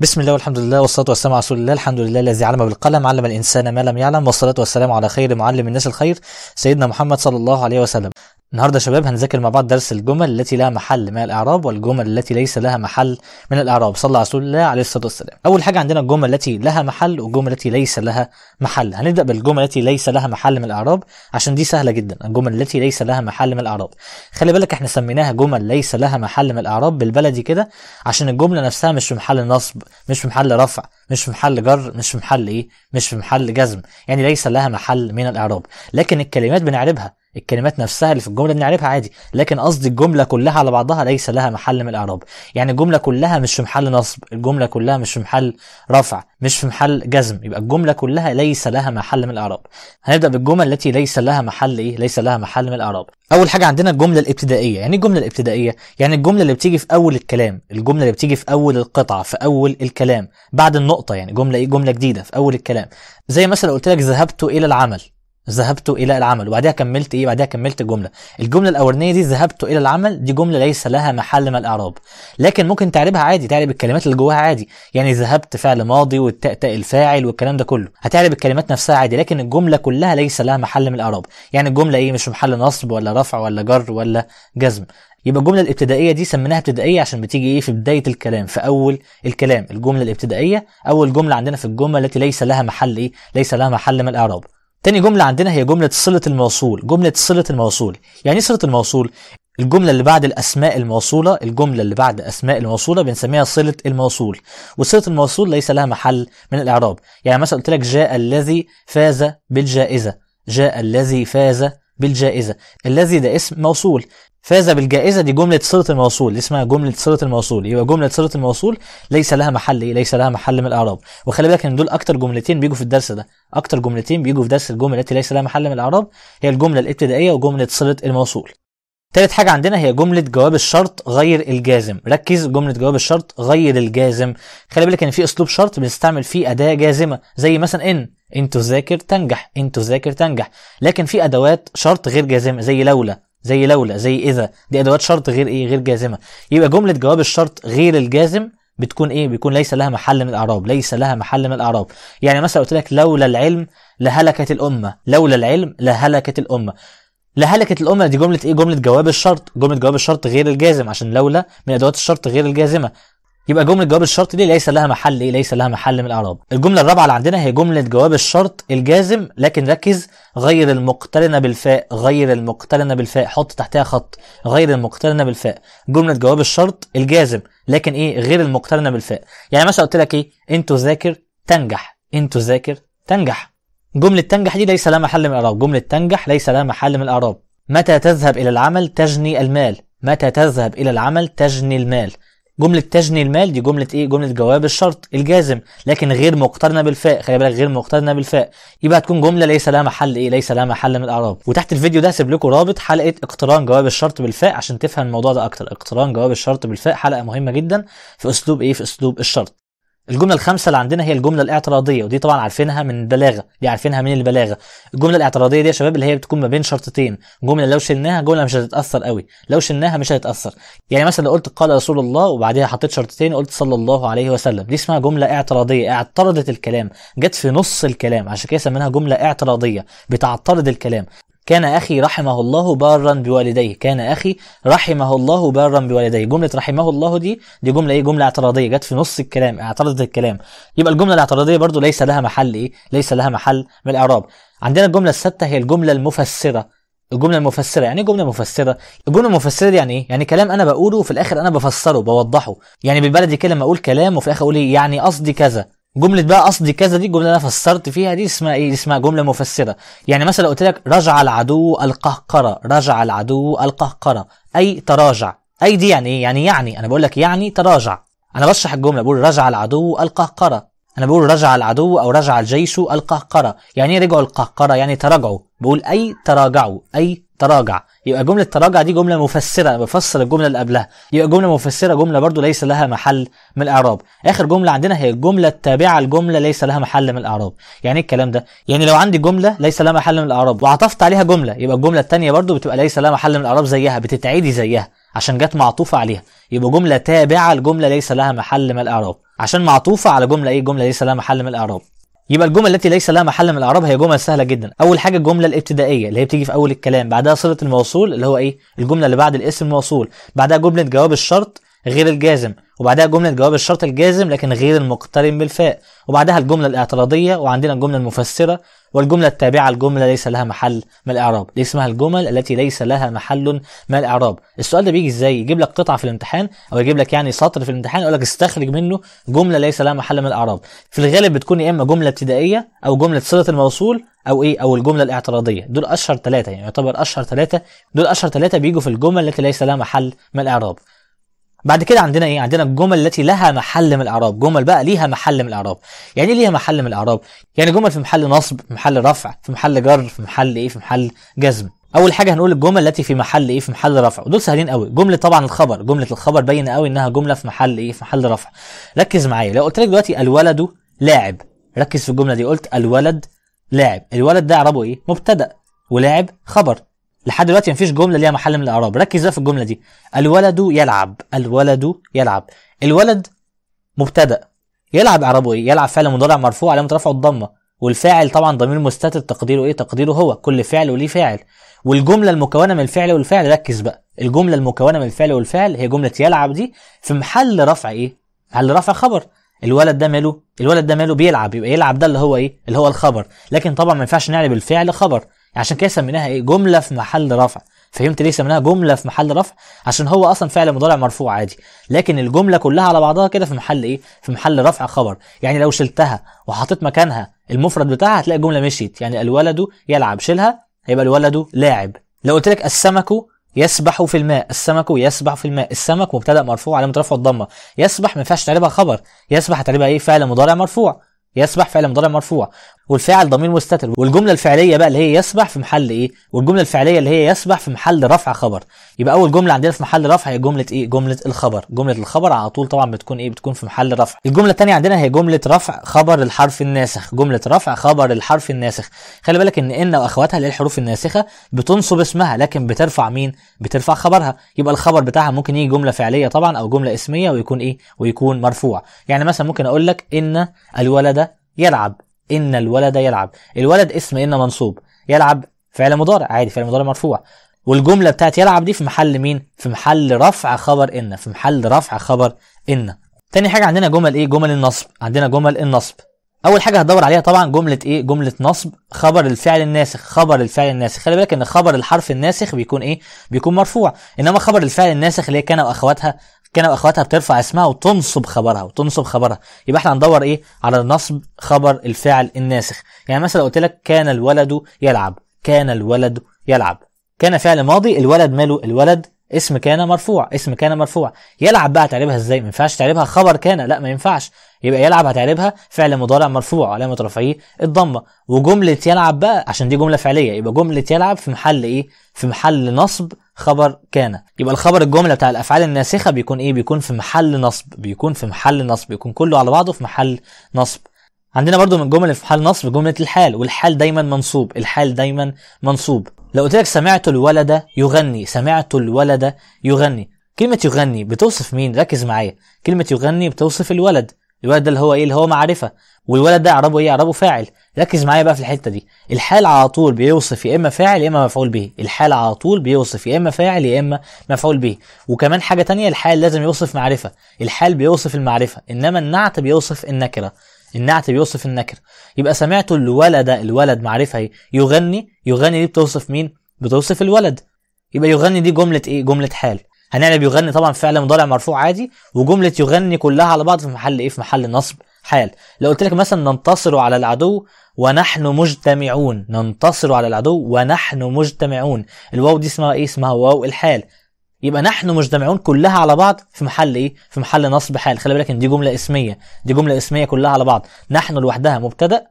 بسم الله والحمد لله والصلاة والسلام على رسول الله الحمد لله الذي علم بالقلم علم الإنسان ما لم يعلم والصلاة والسلام على خير معلم الناس الخير سيدنا محمد صلى الله عليه وسلم النهاردة يا شباب هنذاكر مع بعض درس الجمل التي لها محل من الإعراب والجمل التي ليس لها محل من الإعراب صلى رسول الله عليه الصلاة والسلام أول حاجة عندنا الجمل التي لها محل والجمل التي ليس لها محل هنبدأ بالجمل التي ليس لها محل من الإعراب عشان دي سهلة جدا الجمل التي ليس لها محل من الإعراب خلي بالك احنا سميناها جمل ليس لها محل من الإعراب بالبلدي كده عشان الجملة نفسها مش في محل نصب مش في محل رفع مش في محل جر مش في محل ايه مش في محل جزم يعني ليس لها محل من الإعراب لكن الكلمات بنعربها الكلمات نفسها اللي في الجمله بنعرفها عادي لكن قصدي الجمله كلها على بعضها ليس لها محل من الاعراب يعني الجمله كلها مش في محل نصب الجمله كلها مش في محل رفع مش في محل جزم يبقى الجمله كلها ليس لها محل من الاعراب هنبدا بالجمل التي ليس لها محل ايه ليس لها محل من الاعراب اول حاجه عندنا الجمله الابتدائيه يعني إيه الجمله الابتدائيه يعني الجمله اللي بتيجي في اول الكلام الجمله اللي بتيجي في اول القطعه في اول الكلام بعد النقطه يعني جمله ايه جمله جديده في اول الكلام زي مثلا قلت لك ذهبت الى العمل ذهبت الى العمل وبعدها كملت ايه بعدها كملت جمله الجمله الاولانيه دي ذهبت الى العمل دي جمله ليس لها محل من الاعراب لكن ممكن تعربها عادي تعرب الكلمات اللي جواها عادي يعني ذهبت فعل ماضي والتاء تاء الفاعل والكلام ده كله هتعرب الكلمات نفسها عادي لكن الجمله كلها ليس لها محل من الاعراب يعني الجمله ايه مش محل نصب ولا رفع ولا جر ولا جزم يبقى الجمله الابتدائيه دي سميناها ابتدائيه عشان بتيجي ايه في بدايه الكلام في اول الكلام الجمله الابتدائيه اول جمله عندنا في الجمله التي ليس لها محل ايه ليس لها محل من الاعراب تاني جملة عندنا هي جملة صلة الموصول جملة صلة الموصول يعني ايه صلة الموصول الجملة اللي بعد الأسماء الموصولة الجملة اللي بعد أسماء الموصولة بنسميها صلة الموصول وصلة الموصول ليس لها محل من الإعراب يعني مثلا قلت لك جاء الذي فاز بالجائزة جاء الذي فاز بالجائزة الذي ده اسم موصول فاز بالجائزة دي جملة صلة الموصول اسمها جملة صلة الموصول يبقى جملة صلة الموصول ليس لها محل ايه ليس لها محل من الأعراب وخلي بالك إن دول أكتر جملتين بيجوا في الدرس ده أكتر جملتين بيجوا في درس الجملة التي ليس لها محل من الأعراب هي الجملة الابتدائية وجملة صلة الموصول تالت حاجة عندنا هي جملة جواب الشرط غير الجازم ركز جملة جواب الشرط غير الجازم خلي بالك ان في اسلوب شرط بنستعمل فيه اداة جازمة زي مثلا ان ان تذاكر تنجح ان تذاكر تنجح لكن في ادوات شرط غير جازمة زي لولا زي لولا زي اذا دي ادوات شرط غير ايه غير جازمه يبقى جمله جواب الشرط غير الجازم بتكون ايه بيكون ليس لها محل من الاعراب ليس لها محل من الاعراب يعني مثلا قلت لك لولا العلم لهلكت الامه لولا العلم لهلكت الامه لهلكت الامه دي جمله ايه جمله جواب الشرط جمله جواب الشرط غير الجازم عشان لولا من ادوات الشرط غير الجازمه يبقى جمله جواب الشرط دي ليس لها محل ايه ليس لها محل من الاعراب الجمله الرابعه اللي عندنا هي جمله جواب الشرط الجازم لكن ركز غير المقترنه بالفاء غير المقترنه بالفاء حط تحتها خط غير المقترنه بالفاء جمله جواب الشرط الجازم لكن ايه غير المقترنه بالفاء يعني مثلا قلت لك ايه انت تذاكر تنجح انت تذاكر تنجح جمله تنجح دي ليس لها محل من الاعراب جمله تنجح ليس لها محل من الاعراب متى تذهب الى العمل تجني المال متى تذهب الى العمل تجني المال جملة تجني المال دي جملة ايه؟ جملة جواب الشرط الجازم لكن غير مقترنة بالفاء، خلي بالك غير مقترنة بالفاء، يبقى هتكون جملة ليس لها محل ايه؟ ليس لها محل من الأعراب، وتحت الفيديو ده هسيب لكم رابط حلقة اقتران جواب الشرط بالفاء عشان تفهم الموضوع ده أكتر، اقتران جواب الشرط بالفاء حلقة مهمة جدا في أسلوب ايه؟ في أسلوب الشرط. الجمله الخامسه اللي عندنا هي الجمله الاعتراضيه ودي طبعا عارفينها من البلاغه دي عارفينها من البلاغه الجمله الاعتراضيه دي يا شباب اللي هي بتكون ما بين شرطتين جمله لو شلناها جمله مش هتتاثر قوي لو شلناها مش هتتاثر يعني مثلا لو قلت قال رسول الله وبعديها حطيت شرطتين قلت صلى الله عليه وسلم دي اسمها جمله اعتراضيه اعترضت الكلام جت في نص الكلام عشان كده سميناها جمله اعتراضيه بتعترض الكلام كان أخي رحمه الله بارا بوالديه كان أخي رحمه الله بارا بوالديه جملة رحمه الله دي دي جملة إيه جملة اعتراضية جت في نص الكلام اعترضت الكلام يبقى الجملة الاعتراضية برضو ليس لها محل إيه ليس لها محل من الإعراب عندنا الجملة السادسة هي الجملة المفسرة الجمله المفسره يعني ايه جمله مفسره الجمله المفسره دي يعني ايه يعني كلام انا بقوله وفي الاخر انا بفسره بوضحه يعني بالبلدي كده لما اقول كلام وفي الاخر اقول ايه يعني قصدي كذا جمله بقى قصدي كذا دي الجمله اللي انا فسرت فيها دي اسمها ايه اسمها جمله مفسره يعني مثلا لو قلت لك رجع العدو القهقره رجع العدو القهقره اي تراجع اي دي يعني ايه يعني يعني انا بقول لك يعني تراجع انا بشرح الجمله بقول رجع العدو القهقره انا بقول رجع العدو او رجع الجيش القهقره يعني ايه رجعوا القهقره يعني تراجعوا بقول اي تراجعوا اي تراجع يبقى جمله تراجع دي جمله مفسره بفسر الجمله اللي قبلها يبقى جمله مفسره جمله برضو ليس لها محل من الاعراب اخر جمله عندنا هي الجمله التابعه لجمله ليس لها محل من الاعراب يعني ايه الكلام ده يعني لو عندي جمله ليس لها محل من الاعراب وعطفت عليها جمله يبقى الجمله الثانيه برضو بتبقى ليس لها محل من الاعراب زيها بتتعدي زيها عشان جت معطوفه عليها يبقى جمله تابعه لجمله ليس لها محل من الاعراب عشان معطوفه على جمله ايه جمله ليس لها محل من الاعراب يبقى الجمل التي ليس لها محل من الاعراب هي جمل سهله جدا اول حاجه الجمله الابتدائيه اللي هي بتيجي في اول الكلام بعدها صله الموصول اللي هو ايه الجمله اللي بعد الاسم الموصول بعدها جمله جواب الشرط غير الجازم وبعدها جملة جواب الشرط الجازم لكن غير المقترن بالفاء وبعدها الجملة الاعتراضية وعندنا الجملة المفسرة والجملة التابعة الجملة ليس لها محل من الإعراب دي اسمها الجمل التي ليس لها محل من الإعراب السؤال ده بيجي إزاي يجيب لك قطعة في الامتحان أو يجيب لك يعني سطر في الامتحان يقول لك استخرج منه جملة ليس لها محل من الإعراب في الغالب بتكون يا إما جملة ابتدائية أو جملة صلة الموصول او ايه او الجمله الاعتراضيه دول اشهر ثلاثه يعني يعتبر اشهر ثلاثه دول اشهر ثلاثه بيجوا في الجمل التي ليس لها محل من الاعراب بعد كده عندنا ايه عندنا الجمل التي لها محل من الاعراب جمل بقى ليها محل من الاعراب يعني ايه ليها محل من الاعراب يعني جمل في محل نصب في محل رفع في محل جر في محل ايه في محل جزم اول حاجه هنقول الجمل التي في محل ايه في محل رفع ودول سهلين قوي جمله طبعا الخبر جمله الخبر باينه قوي انها جمله في محل ايه في محل رفع ركز معايا لو قلت لك دلوقتي الولد لاعب ركز في الجمله دي قلت الولد لاعب الولد ده اعرابه ايه مبتدا ولاعب خبر لحد دلوقتي مفيش جمله ليها محل من الاعراب ركز بقى في الجمله دي الولد يلعب الولد يلعب الولد مبتدا يلعب اعرابه ايه يلعب فعل مضارع مرفوع علامه رفعه الضمه والفاعل طبعا ضمير مستتر تقديره ايه تقديره هو كل فعل وليه فاعل والجمله المكونه من الفعل والفعل ركز بقى الجمله المكونه من الفعل والفعل هي جمله يلعب دي في محل رفع ايه محل رفع خبر الولد ده ماله الولد ده ماله بيلعب يبقى يلعب ده اللي هو ايه اللي هو الخبر لكن طبعا ما ينفعش نعلب الفعل خبر عشان كده سميناها ايه جمله في محل رفع فهمت ليه سميناها جمله في محل رفع عشان هو اصلا فعل مضارع مرفوع عادي لكن الجمله كلها على بعضها كده في محل ايه في محل رفع خبر يعني لو شلتها وحطيت مكانها المفرد بتاعها هتلاقي الجمله مشيت يعني الولد يلعب شيلها هيبقى الولد لاعب لو قلت لك السمك يسبح في الماء السمك يسبح في الماء السمك مبتدا مرفوع علامه رفعه الضمه يسبح ما ينفعش تعربها خبر يسبح تعربها ايه فعل مضارع مرفوع يسبح فعل مضارع مرفوع والفاعل ضمير مستتر والجمله الفعليه بقى اللي هي يسبح في محل ايه والجمله الفعليه اللي هي يسبح في محل رفع خبر يبقى اول جمله عندنا في محل رفع هي جمله ايه جمله الخبر جمله الخبر على طول طبعا بتكون ايه بتكون في محل رفع الجمله الثانيه عندنا هي جمله رفع خبر الحرف الناسخ جمله رفع خبر الحرف الناسخ خلي بالك ان ان واخواتها اللي هي الحروف الناسخه بتنصب اسمها لكن بترفع مين بترفع خبرها يبقى الخبر بتاعها ممكن يجي جمله فعليه طبعا او جمله اسميه ويكون ايه ويكون مرفوع يعني مثلا ممكن اقول لك ان الولد يلعب ان الولد يلعب الولد اسم ان منصوب يلعب فعل مضارع عادي فعل مضارع مرفوع والجمله بتاعت يلعب دي في محل مين في محل رفع خبر ان في محل رفع خبر ان تاني حاجه عندنا جمل ايه جمل النصب عندنا جمل النصب اول حاجه هدور عليها طبعا جمله ايه جمله نصب خبر الفعل الناسخ خبر الفعل الناسخ خلي بالك ان خبر الحرف الناسخ بيكون ايه بيكون مرفوع انما خبر الفعل الناسخ اللي هي كان واخواتها كان واخواتها بترفع اسمها وتنصب خبرها وتنصب خبرها يبقى احنا هندور ايه على نصب خبر الفعل الناسخ يعني مثلا قلت لك كان الولد يلعب كان الولد يلعب كان فعل ماضي الولد ماله الولد اسم كان مرفوع اسم كان مرفوع يلعب بقى هتعربها ازاي ما ينفعش تعربها خبر كان لا ما ينفعش يبقى يلعب هتعربها فعل مضارع مرفوع علامه رفعه الضمه وجمله يلعب بقى عشان دي جمله فعليه يبقى جمله يلعب في محل ايه في محل نصب خبر كان يبقى الخبر الجمله بتاع الافعال الناسخه بيكون ايه بيكون في محل نصب بيكون في محل نصب بيكون كله على بعضه في محل نصب عندنا برضو من جمل في محل نصب جمله الحال والحال دايما منصوب الحال دايما منصوب لو قلت لك سمعت الولد يغني سمعت الولد يغني كلمة يغني بتوصف مين؟ ركز معايا. كلمة يغني بتوصف الولد، الولد ده اللي هو ايه؟ اللي هو معرفة، والولد ده اعربه ايه؟ اعربه فاعل، ركز معايا بقى في الحته دي الحال على طول بيوصف يا اما فاعل يا اما مفعول به الحال على طول بيوصف يا اما فاعل يا اما مفعول به وكمان حاجه تانية الحال لازم يوصف معرفه الحال بيوصف المعرفه انما النعت بيوصف النكره النعت بيوصف النكر يبقى سمعت الولد الولد معرفه يغني يغني دي بتوصف مين بتوصف الولد يبقى يغني دي جمله ايه جمله حال هنعمل يغني طبعا فعل مضارع مرفوع عادي وجمله يغني كلها على بعض في محل ايه في محل نصب حال لو قلت لك مثلا ننتصر على العدو ونحن مجتمعون ننتصر على العدو ونحن مجتمعون الواو دي اسمها ايه اسمها واو الحال يبقى نحن مجتمعون كلها على بعض في محل ايه في محل نصب حال خلي بالك ان دي جمله اسميه دي جمله اسميه كلها على بعض نحن لوحدها مبتدا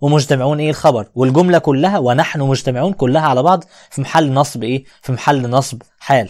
ومجتمعون ايه الخبر والجمله كلها ونحن مجتمعون كلها على بعض في محل نصب ايه في محل نصب حال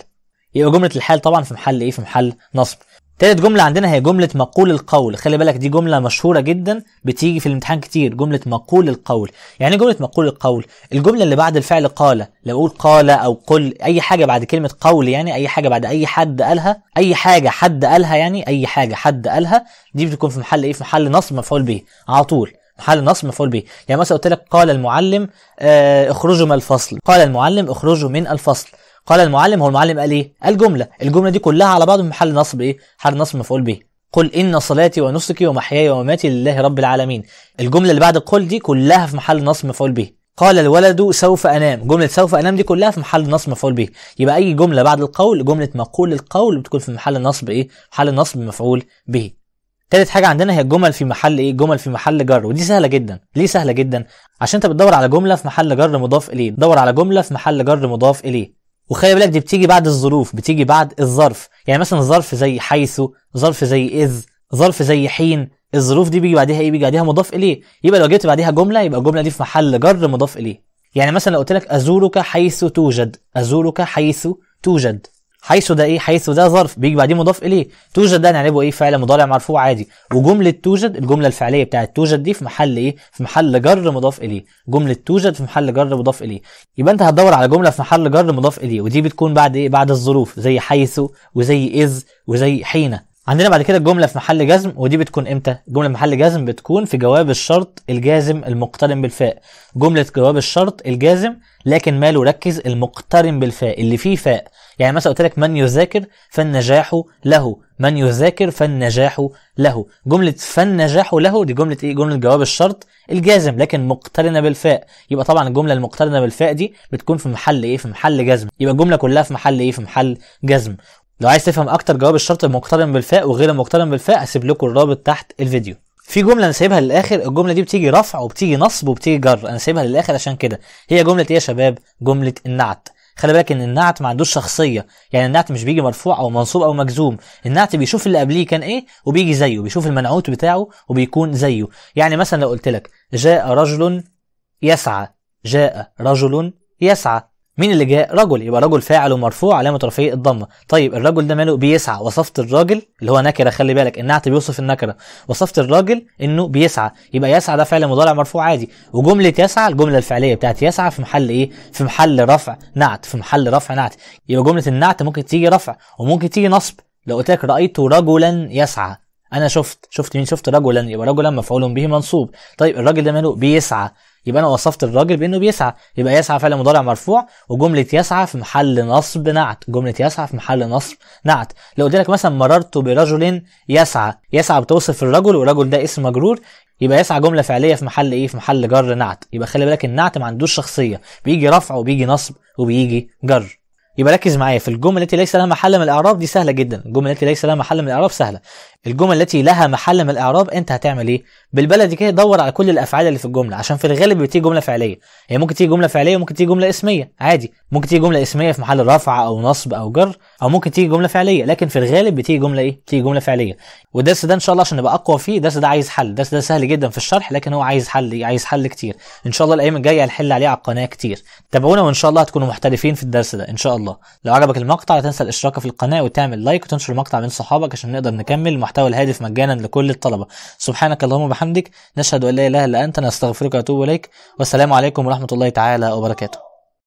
يبقى جمله الحال طبعا في محل ايه في محل نصب تالت جملة عندنا هي جملة مقول القول خلي بالك دي جملة مشهورة جدا بتيجي في الامتحان كتير جملة مقول القول يعني ايه جملة مقول القول الجملة اللي بعد الفعل قال لو اقول قال او قل اي حاجة بعد كلمة قول يعني اي حاجة بعد اي حد قالها اي حاجة حد قالها يعني اي حاجة حد قالها دي بتكون في محل ايه في محل نصب مفعول به على طول محل نصب مفعول به يعني مثلا قلت لك قال المعلم آه، اخرجوا من الفصل قال المعلم اخرجوا من الفصل قال المعلم هو المعلم قال ايه؟ قال جمله، الجمله دي كلها على بعض من محل نصب ايه؟ محل نصب مفعول به. قل ان صلاتي ونسكي ومحياي ومماتي لله رب العالمين. الجمله اللي بعد قل دي كلها في محل نصب مفعول به. قال الولد سوف انام، جمله سوف انام دي كلها في محل نصب مفعول به. يبقى اي جمله بعد القول جمله مقول القول بتكون في محل نصب ايه؟ محل نصب مفعول به. تالت حاجة عندنا هي الجمل في محل ايه؟ جمل في محل جر ودي سهلة جدا، ليه سهلة جدا؟ عشان انت بتدور على جملة في محل جر مضاف اليه، دور على جملة في محل جر مضاف اليه. وخلي بالك دي بتيجي بعد الظروف بتيجي بعد الظرف يعني مثلا ظرف زي حيث ظرف زي إذ ظرف زي حين الظروف دي بيجي بعدها ايه بيجي بعدها مضاف اليه يبقى لو جبت بعدها جمله يبقى الجمله دي في محل جر مضاف اليه يعني مثلا لو قلت لك ازورك حيث توجد ازورك حيث توجد حيث ده ايه حيث ده ظرف بيجي بعديه مضاف اليه توجد ده نعربه ايه فعل مضارع مرفوع عادي وجمله توجد الجمله الفعليه بتاعت توجد دي في محل ايه في محل جر مضاف اليه جمله توجد في محل جر مضاف اليه يبقى انت هتدور على جمله في محل جر مضاف اليه ودي بتكون بعد ايه بعد الظروف زي حيث وزي اذ وزي حين عندنا بعد كده الجملة في محل جزم ودي بتكون امتى؟ جملة في محل جزم بتكون في جواب الشرط الجازم المقترن بالفاء. جملة جواب الشرط الجازم لكن ماله ركز المقترن بالفاء اللي فيه فاء. يعني مثلا قلت لك من يذاكر فالنجاح له من يذاكر فالنجاح له جملة فالنجاح له دي جملة ايه جملة جواب الشرط الجازم لكن مقترنة بالفاء يبقى طبعا الجملة المقترنة بالفاء دي بتكون في محل ايه في محل جزم يبقى الجملة كلها في محل ايه في محل جزم لو عايز تفهم اكتر جواب الشرط المقترن بالفاء وغير المقترن بالفاء هسيب لكم الرابط تحت الفيديو في جملة أنا سايبها للآخر الجملة دي بتيجي رفع وبتيجي نصب وبتيجي جر أنا سايبها للآخر عشان كده هي جملة إيه يا شباب؟ جملة النعت خلي بالك ان النعت ما عندوش شخصيه يعني النعت مش بيجي مرفوع او منصوب او مجزوم النعت بيشوف اللي قبليه كان ايه وبيجي زيه بيشوف المنعوت بتاعه وبيكون زيه يعني مثلا لو قلت لك جاء رجل يسعى جاء رجل يسعى مين اللي جاء رجل يبقى رجل فاعل ومرفوع علامه رفعه الضمه طيب الرجل ده ماله بيسعى وصفت الراجل اللي هو نكره خلي بالك النعت بيوصف النكره وصفت الراجل انه بيسعى يبقى يسعى ده فعل مضارع مرفوع عادي وجمله يسعى الجمله الفعليه بتاعت يسعى في محل ايه في محل رفع نعت في محل رفع نعت يبقى جمله النعت ممكن تيجي رفع وممكن تيجي نصب لو قلت لك رايت رجلا يسعى انا شفت شفت مين شفت رجلا يبقى رجلا مفعول به منصوب طيب الراجل ده ماله بيسعى يبقى انا وصفت الراجل بانه بيسعى يبقى يسعى فعل مضارع مرفوع وجمله يسعى في محل نصب نعت جمله يسعى في محل نصب نعت لو قلت لك مثلا مررت برجل يسعى يسعى بتوصف الرجل والرجل ده اسم مجرور يبقى يسعى جمله فعليه في محل ايه في محل جر نعت يبقى خلي بالك النعت ما عندوش شخصيه بيجي رفع وبيجي نصب وبيجي جر يبقى ركز معايا في الجمل التي ليس لها محل من الاعراب دي سهله جدا الجمل التي ليس لها محل من الاعراب سهله الجمل التي لها محل من الاعراب انت هتعمل ايه بالبلدي كده دور على كل الافعال اللي في الجمله عشان في الغالب بتيجي جمله فعليه هي يعني ممكن تيجي جمله فعليه وممكن تيجي جمله اسميه عادي ممكن تيجي جمله اسميه في محل رفع او نصب او جر او ممكن تيجي جمله فعليه لكن في الغالب بتيجي جمله ايه بتيجي جمله فعليه والدرس ده ان شاء الله عشان نبقى اقوى فيه الدرس ده عايز حل الدرس ده سهل جدا في الشرح لكن هو عايز حل عايز حل كتير ان شاء الله الايام الجايه هنحل عليه على القناه كتير تابعونا وان شاء الله هتكونوا محترفين في الدرس ده ان شاء الله لو عجبك المقطع لا تنسى الاشتراك في القناه وتعمل لايك وتنشر المقطع بين صحابك عشان نقدر نكمل المحتوى الهادف مجانا لكل الطلبة سبحانك اللهم وبحمدك نشهد أن لا إله إلا أنت نستغفرك وأتوب إليك والسلام عليكم ورحمة الله تعالى وبركاته